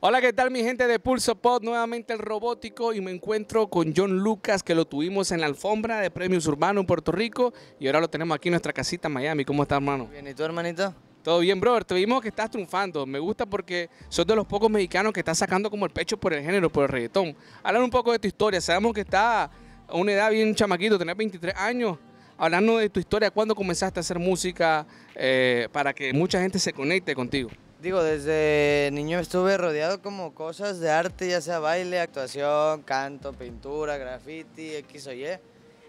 Hola, ¿qué tal mi gente de Pulso Pod? Nuevamente el robótico y me encuentro con John Lucas que lo tuvimos en la alfombra de Premios Urbano en Puerto Rico y ahora lo tenemos aquí en nuestra casita en Miami. ¿Cómo estás, hermano? Bien, ¿y tú, hermanito? Todo bien, brother. Te vimos que estás triunfando. Me gusta porque sos de los pocos mexicanos que estás sacando como el pecho por el género, por el reggaetón. Hablar un poco de tu historia. Sabemos que estás a una edad bien chamaquito, tenés 23 años. Hablando de tu historia, ¿cuándo comenzaste a hacer música eh, para que mucha gente se conecte contigo? Digo, desde niño estuve rodeado como cosas de arte, ya sea baile, actuación, canto, pintura, graffiti, X o Y.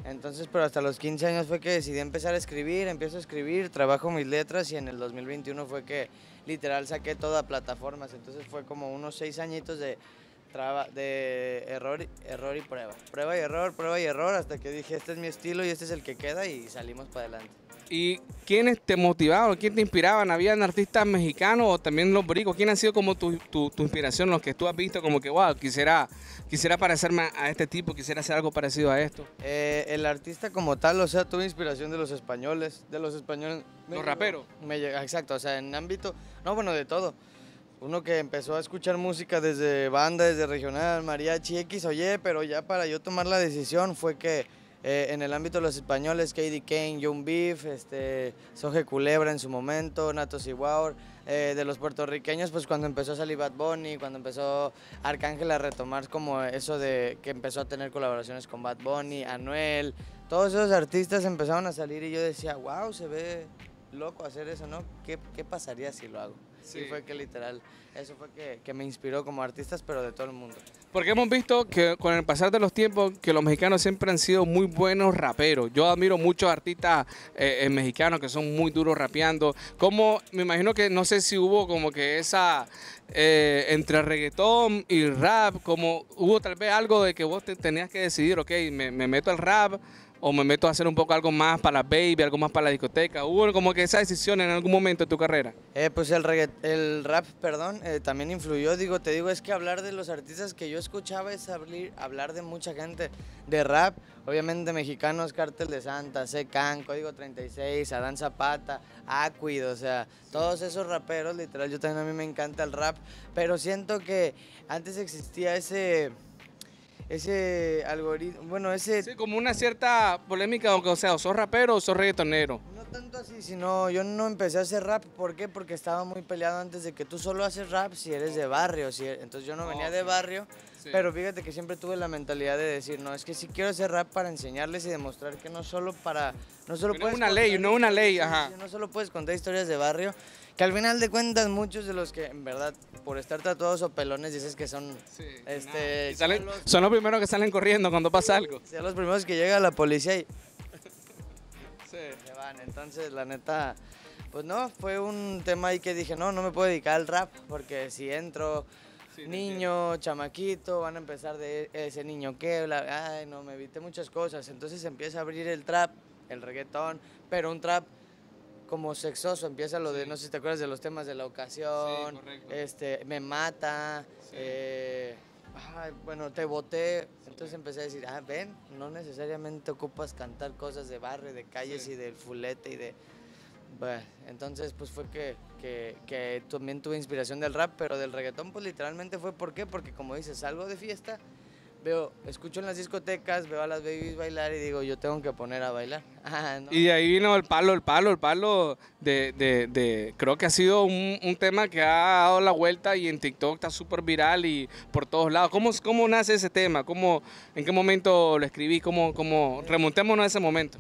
Entonces, pero hasta los 15 años fue que decidí empezar a escribir, empiezo a escribir, trabajo mis letras y en el 2021 fue que literal saqué toda plataformas. Entonces fue como unos seis añitos de, de error, error y prueba. Prueba y error, prueba y error, hasta que dije, este es mi estilo y este es el que queda y salimos para adelante. ¿Y quiénes te motivaban, ¿Quién te inspiraban? ¿Habían artistas mexicanos o también los bricos? ¿Quién ha sido como tu, inspiración? Los que tú has visto como que, wow, quisiera, quisiera parecerme a este tipo, quisiera hacer algo parecido a esto. Eh, el artista como tal, o sea, tuve inspiración de los españoles, de los españoles. Los raperos. exacto, o sea, en ámbito, no, bueno, de todo. Uno que empezó a escuchar música desde banda, desde regional, mariachi, X oye, pero ya para yo tomar la decisión fue que eh, en el ámbito de los españoles, Katie Kane, John Beef, este, Soje Culebra en su momento, Natos y eh, de los puertorriqueños, pues cuando empezó a salir Bad Bunny, cuando empezó Arcángel a retomar como eso de que empezó a tener colaboraciones con Bad Bunny, Anuel, todos esos artistas empezaron a salir y yo decía, wow, se ve, loco hacer eso, ¿no? ¿Qué, qué pasaría si lo hago? Sí. Y fue que literal, eso fue que, que, me inspiró como artistas, pero de todo el mundo. Porque hemos visto que con el pasar de los tiempos, que los mexicanos siempre han sido muy buenos raperos. Yo admiro muchos artistas eh, eh, mexicanos que son muy duros rapeando. Como, me imagino que, no sé si hubo como que esa, eh, entre reggaetón y rap, como hubo tal vez algo de que vos tenías que decidir, ok, me, me meto al rap o me meto a hacer un poco algo más para la baby, algo más para la discoteca? ¿Hubo como que esa decisión en algún momento de tu carrera? Eh, pues el, el rap, perdón, eh, también influyó. Digo, te digo, es que hablar de los artistas que yo escuchaba es hablar de mucha gente. De rap, obviamente mexicanos, Cartel de Santa, Secan, Código 36, Adán Zapata, Acuido, o sea, todos esos raperos, literal, yo también a mí me encanta el rap, pero siento que antes existía ese ese algoritmo, bueno, ese... Sí, como una cierta polémica, aunque o sea, o sos rapero o sos reggaetonero. No tanto así, sino yo no empecé a hacer rap, ¿por qué? Porque estaba muy peleado antes de que tú solo haces rap si eres de barrio, si e, entonces yo no venía de barrio, pero fíjate que siempre tuve la mentalidad de decir, no, es que si quiero hacer rap para enseñarles y demostrar que no solo para... No solo puedes una ley, no una ley, ajá. No solo puedes contar historias de barrio, que al final de cuentas muchos de los que, en verdad, por estar tatuados o pelones, dices que son... Este, son, los, primeros que salen corriendo cuando pasa algo. Son los primeros que llega la policía y... van, entonces la neta... Pues no, fue un tema ahí que dije, no, no me puedo dedicar al rap, porque si entro niño, chamaquito, van a empezar de ese niño que, bla, ay, no, me evité muchas cosas. Entonces empieza a abrir el trap, el reggaetón, pero un trap como sexoso, empieza lo de, no sé si te acuerdas de los temas de la ocasión, este, me mata, eh, bueno, te boté. Entonces empecé a decir, ah, ven, no necesariamente ocupas cantar cosas de barrio, de calles y del fulete y de entonces pues fue que, que, también tuve inspiración del rap, pero del reggaetón pues literalmente fue ¿por Porque como dices, salgo de fiesta veo, escucho en las discotecas, veo a las babies bailar y digo, yo tengo que poner a bailar. Ah, y ahí vino el palo, el palo, el palo de, de, creo que ha sido un, tema que ha dado la vuelta y en TikTok está súper viral y por todos lados. ¿Cómo, cómo nace ese tema? ¿Cómo, ¿En qué momento lo escribí? ¿Cómo, cómo? Remontémonos a ese momento.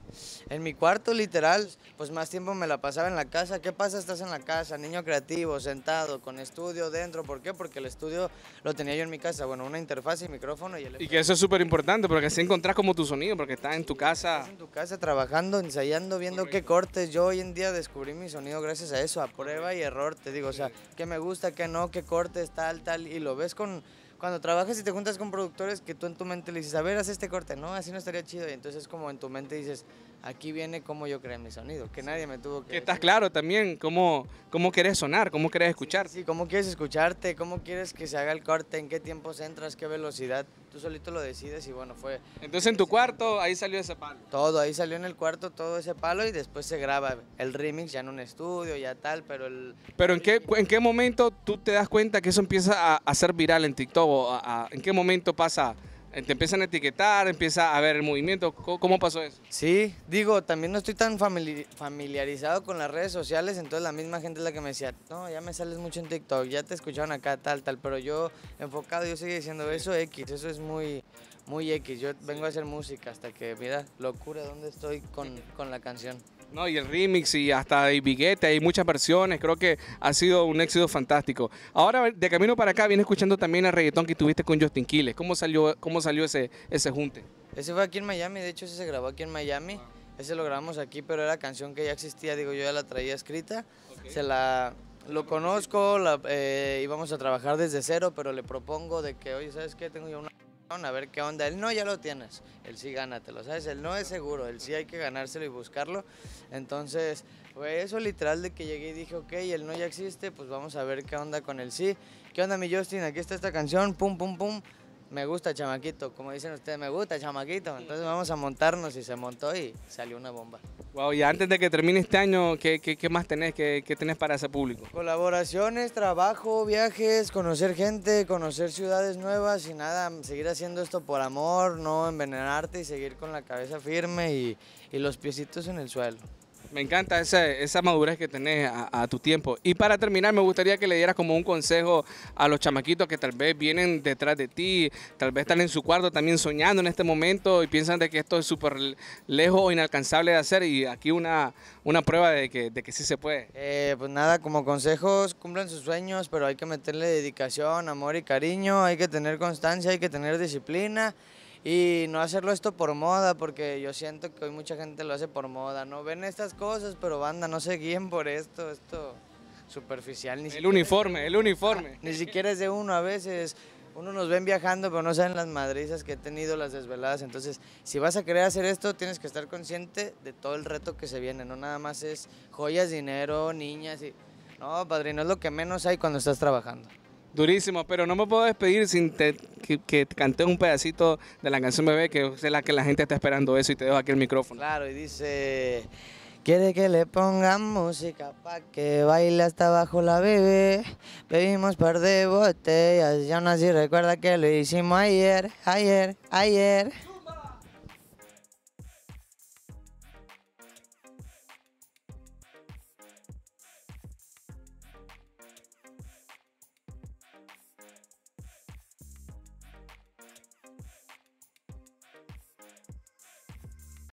En mi cuarto, literal, pues más tiempo me la pasaba en la casa. ¿Qué pasa? Estás en la casa, niño creativo, sentado, con estudio dentro. ¿Por qué? Porque el estudio lo tenía yo en mi casa. Bueno, una interfaz y micrófono y y que eso es súper importante, porque así encontrás como tu sonido, porque estás en tu casa. Estás en tu casa trabajando, ensayando, viendo qué cortes. Yo hoy en día descubrí mi sonido gracias a eso, a prueba y error, te digo, o sea, qué me gusta, qué no, qué cortes, tal, tal, y lo ves con... Cuando trabajas y te juntas con productores que tú en tu mente le dices, a ver, haz este corte, no, así no estaría chido, y entonces como en tu mente dices, aquí viene cómo yo creé mi sonido, que nadie me tuvo que... Que estás claro también cómo, cómo quieres sonar, cómo quieres escuchar. Sí, cómo quieres escucharte, cómo quieres que se haga el corte, en qué tiempos entras, qué velocidad, tú solito lo decides y bueno, fue... Entonces en tu cuarto ahí salió ese palo. Todo, ahí salió en el cuarto todo ese palo y después se graba el remix ya en un estudio, ya tal, pero el... Pero en qué, en qué momento tú te das cuenta que eso empieza a, ser viral en TikTok, o en qué momento pasa... Eh, te empiezan a etiquetar, empieza a ver el movimiento. ¿Cómo pasó eso? Sí, digo, también no estoy tan familiarizado con las redes sociales, entonces la misma gente es la que me decía, no, ya me sales mucho en TikTok, ya te escucharon acá, tal, tal, pero yo enfocado, yo sigo diciendo, eso X, eso es muy, muy X, yo vengo a hacer música hasta que, mira, locura, ¿dónde estoy con, con la canción? No, y el remix y hasta el Biguete, hay muchas versiones, creo que ha sido un éxito fantástico. Ahora, de camino para acá, viene escuchando también el reggaetón que tuviste con Justin Quiles. ¿Cómo salió, cómo salió ese, ese junte? Ese fue aquí en Miami, de hecho ese se grabó aquí en Miami. Ah. Ese lo grabamos aquí, pero era canción que ya existía, digo, yo ya la traía escrita. Se la... Lo conozco, la, eh, íbamos a trabajar desde cero, pero le propongo de que, hoy ¿sabes qué? Tengo ya una... A ver qué onda, el no ya lo tienes, el sí gánatelo, ¿sabes? El no es seguro, el sí hay que ganárselo y buscarlo. Entonces, fue eso literal de que llegué y dije, ok, el no ya existe, pues vamos a ver qué onda con el sí. ¿Qué onda mi Justin? Aquí está esta canción, pum, pum, pum me gusta chamaquito, como dicen ustedes, me gusta chamaquito. Entonces vamos a montarnos y se montó y salió una bomba. Wow, y antes de que termine este año, ¿qué, qué, qué más tenés? Qué, tenés para ese público? Colaboraciones, trabajo, viajes, conocer gente, conocer ciudades nuevas y nada, seguir haciendo esto por amor, no envenenarte y seguir con la cabeza firme y, y los piecitos en el suelo. Me encanta esa, esa madurez que tenés a, tu tiempo. Y para terminar, me gustaría que le dieras como un consejo a los chamaquitos que tal vez vienen detrás de ti, tal vez están en su cuarto también soñando en este momento y piensan de que esto es súper lejos o inalcanzable de hacer y aquí una, una prueba de que, sí se puede. Eh, pues nada, como consejos, cumplan sus sueños, pero hay que meterle dedicación, amor y cariño, hay que tener constancia, hay que tener disciplina y no hacerlo esto por moda, porque yo siento que hoy mucha gente lo hace por moda, ¿no? Ven estas cosas, pero banda, no se guíen por esto, esto superficial. Ni el uniforme, el uniforme. Ni siquiera es de uno a veces. Uno nos ven viajando, pero no saben las madrizas que he tenido, las desveladas. Entonces, si vas a querer hacer esto, tienes que estar consciente de todo el reto que se viene. No nada más es joyas, dinero, niñas. Y... No, padrino, es lo que menos hay cuando estás trabajando. Durísimo, pero no me puedo despedir sin que, cante un pedacito de la canción Bebé, que es la que la gente está esperando eso y te dejo aquí el micrófono. Claro, y dice, quiere que le pongan música pa' que baile hasta abajo la bebé. Bebimos par de botellas ya no así recuerda que lo hicimos ayer, ayer, ayer.